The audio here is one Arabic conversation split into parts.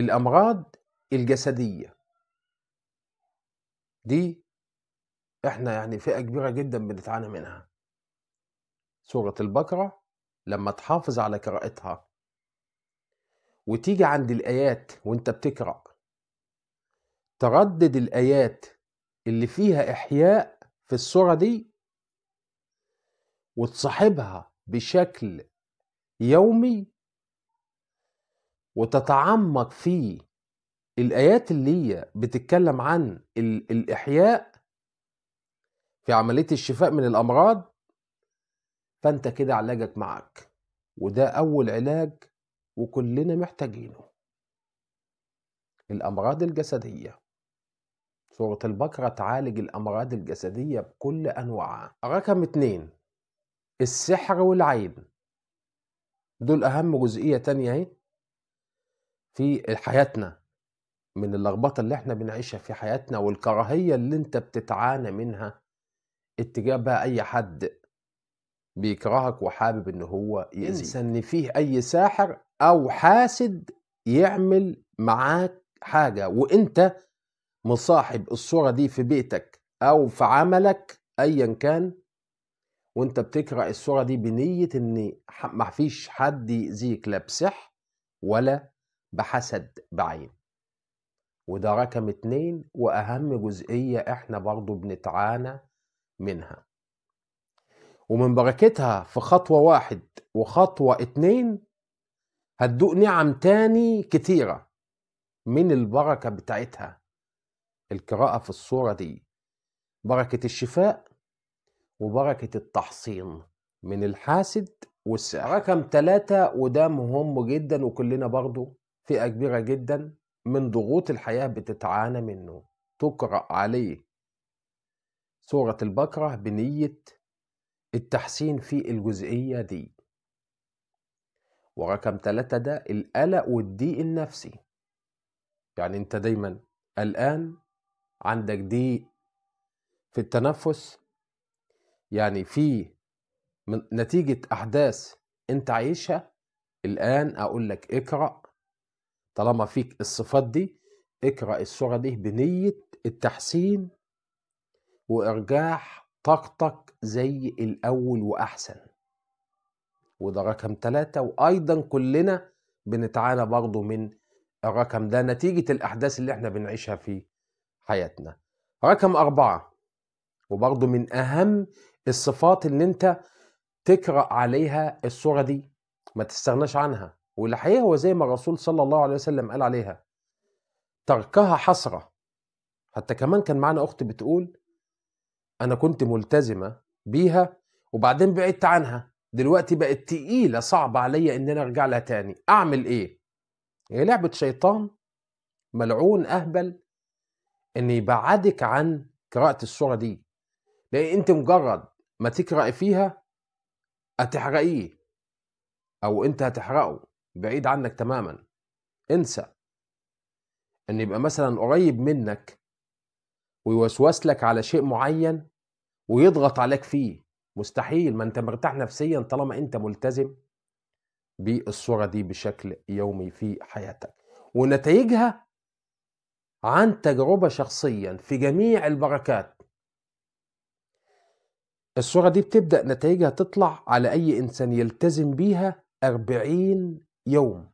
الأمراض الجسدية دي احنا يعني فئة كبيرة جدا بنتعانى منها سورة البقرة لما تحافظ على قراءتها وتيجي عند الآيات وانت بتقرأ تردد الآيات اللي فيها إحياء في السورة دي وتصاحبها بشكل يومي وتتعمق في الايات اللي هي بتتكلم عن الاحياء في عمليه الشفاء من الامراض فانت كده علاجك معك وده اول علاج وكلنا محتاجينه الامراض الجسديه سورة البقرة تعالج الأمراض الجسدية بكل أنواعها رقم اتنين السحر والعين دول أهم جزئية تانية اهي في حياتنا من اللخبطه اللي احنا بنعيشها في حياتنا والكراهيه اللي انت بتتعانى منها اتجاه بقى اي حد بيكرهك وحابب ان هو يأذيك انسى ان فيه اي ساحر او حاسد يعمل معاك حاجه وانت مصاحب الصوره دي في بيتك او في عملك ايا كان وانت بتكره الصوره دي بنيه ان ما فيش حد يأذيك لا بسحر ولا بحسد بعين وده رقم اتنين وأهم جزئية احنا برضو بنتعانى منها ومن بركتها في خطوة واحد وخطوة اتنين هتدوق نعم تاني كتيرة من البركة بتاعتها القراءة في الصورة دي بركة الشفاء وبركة التحصين من الحاسد والساحر رقم ثلاثة وده مهم جدا وكلنا برضو فئة كبيرة جدا من ضغوط الحياة بتتعانى منه تقرأ عليه سورة البقرة بنية التحسين في الجزئية دي ورقم ثلاثة ده القلق والضيق النفسي يعني انت دايما قلقان عندك ضيق في التنفس يعني في نتيجة أحداث انت عايشها الآن أقول لك اقرأ طالما فيك الصفات دي اقرأ السورة دي بنية التحسين وإرجاع طاقتك زي الأول وأحسن وده رقم ثلاثة وأيضا كلنا بنتعانى برضو من الرقم ده نتيجة الأحداث اللي احنا بنعيشها في حياتنا رقم أربعة وبرضو من أهم الصفات اللي انت تقرأ عليها الصورة دي ما تستغناش عنها والحقيقه هو زي ما الرسول صلى الله عليه وسلم قال عليها تركها حسره حتى كمان كان معانا اخت بتقول انا كنت ملتزمه بيها وبعدين بعدت عنها دلوقتي بقت تقيله صعبه عليا ان انا ارجع لها تاني اعمل ايه هي لعبه شيطان ملعون اهبل ان يبعدك عن قراءه السوره دي لان انت مجرد ما تقرأ فيها هتحرقيه او انت هتحرقه بعيد عنك تماما انسى ان يبقى مثلا قريب منك ويوسوس لك على شيء معين ويضغط عليك فيه مستحيل ما انت مرتاح نفسيا طالما انت ملتزم بالصوره دي بشكل يومي في حياتك ونتائجها عن تجربه شخصيا في جميع البركات الصوره دي بتبدا نتائجها تطلع على اي انسان يلتزم بيها أربعين يوم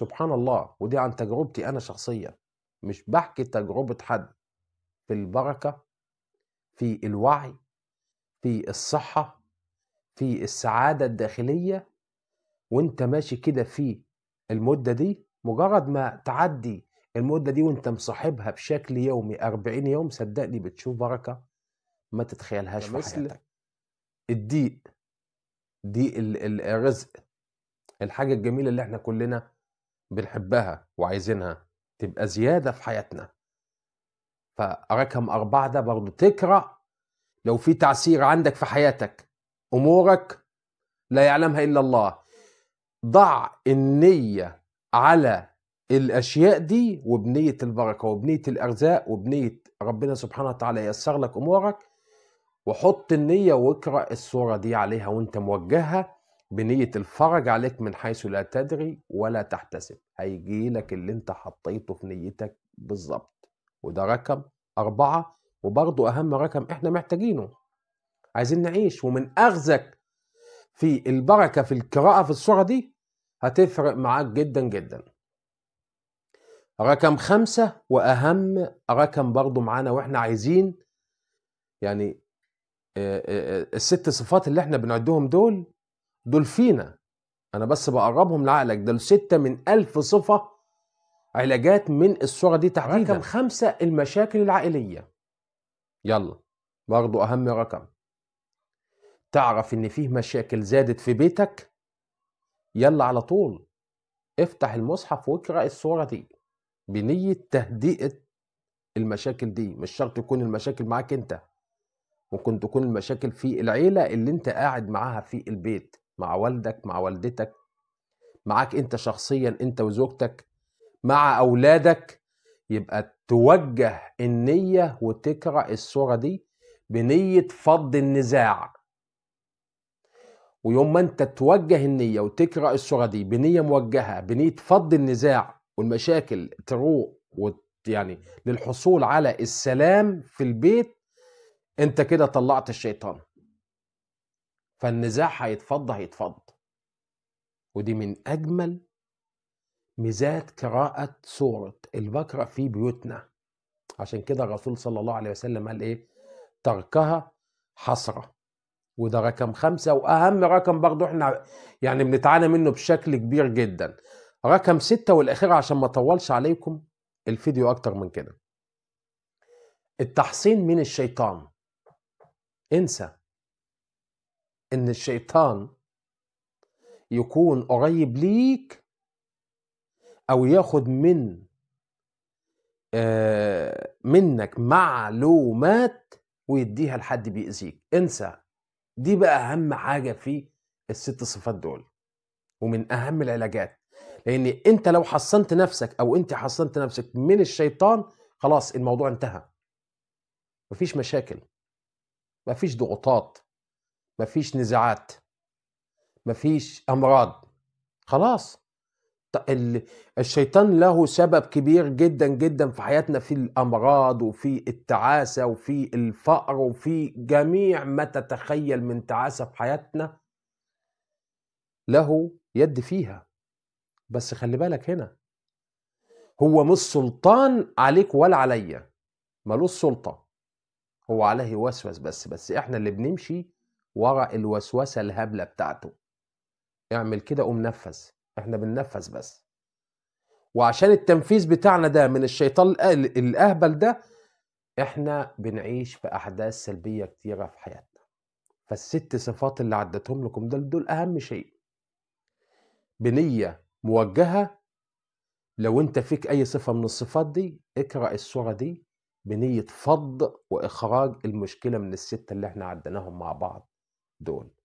سبحان الله ودي عن تجربتي أنا شخصيا مش بحكي تجربة حد في البركة في الوعي في الصحة في السعادة الداخلية وانت ماشي كده في المدة دي مجرد ما تعدي المدة دي وانت مصاحبها بشكل يومي 40 يوم صدقني بتشوف بركة ما تتخيلهاش في حياتك الضيق ضيق الرزق الحاجه الجميله اللي احنا كلنا بنحبها وعايزينها تبقى زياده في حياتنا فرقم أربعة ده برضه تقرأ لو في تعسير عندك في حياتك أمورك لا يعلمها إلا الله ضع النية على الأشياء دي وبنية البركة وبنية الأرزاق وبنية ربنا سبحانه وتعالى ييسر لك أمورك وحط النية واقرأ الصورة دي عليها وانت موجهها بنية الفرج عليك من حيث لا تدري ولا تحتسب هيجي لك اللي انت حطيته في نيتك بالظبط وده رقم أربعة وبرضه أهم رقم احنا محتاجينه عايزين نعيش ومن أخذك في البركة في القراءة في السورة دي هتفرق معاك جدا جدا رقم خمسة وأهم رقم برضه معانا وإحنا عايزين يعني آه، آه، آه، الست صفات اللي احنا بنعدهم دول دول فينا انا بس بقربهم لعقلك دول ستة من ألف صفة علاجات من الصورة دي تحديدا رقم خمسة المشاكل العائلية يلا برضو أهم رقم تعرف إن فيه مشاكل زادت في بيتك يلا على طول افتح المصحف واقرأ الصورة دي بنية تهدئة المشاكل دي مش شرط تكون المشاكل معاك انت ممكن تكون المشاكل في العيلة اللي انت قاعد معاها في البيت مع والدك مع والدتك معاك انت شخصيا انت وزوجتك مع اولادك يبقى توجه النية وتقرأ السورة دي بنية فض النزاع ويوم ما انت توجه النية وتقرأ السورة دي بنية موجهة بنية فض النزاع والمشاكل تروق يعني للحصول على السلام في البيت انت كده طلعت الشيطان فالنزاع هيتفض هيتفض ودي من أجمل ميزات قراءة سورة البقرة في بيوتنا عشان كده الرسول صلى الله عليه وسلم قال إيه تركها حسرة وده رقم خمسة وأهم رقم برضه إحنا يعني بنتعانى منه بشكل كبير جدا رقم ستة والأخيرة عشان ما أطولش عليكم الفيديو أكتر من كده التحصين من الشيطان انسى ان الشيطان يكون قريب ليك او ياخد من آه، منك معلومات ويديها لحد بيأذيك انسى دي بقى اهم حاجه في الست صفات دول ومن اهم العلاجات لان انت لو حصنت نفسك او انت حصنت نفسك من الشيطان خلاص الموضوع انتهى مفيش مشاكل مفيش ضغوطات مفيش نزاعات مفيش امراض خلاص الشيطان له سبب كبير جدا جدا في حياتنا في الامراض وفي التعاسه وفي الفقر وفي جميع ما تتخيل من تعاسه في حياتنا له يد فيها بس خلي بالك هنا هو مش سلطان عليك ولا عليا ملوش سلطه هو عليه وسوس بس بس احنا اللي بنمشي ورا الوسوسه الهبله بتاعته اعمل كده قوم نفذ احنا بننفذ بس وعشان التنفيذ بتاعنا ده من الشيطان الاهبل ده احنا بنعيش في احداث سلبيه كتيره في حياتنا فالست صفات اللي عدتهم لكم دول دول اهم شيء بنيه موجهه لو انت فيك اي صفه من الصفات دي اقرا السوره دي بنيه فض واخراج المشكله من السته اللي احنا عديناهم مع بعض दोन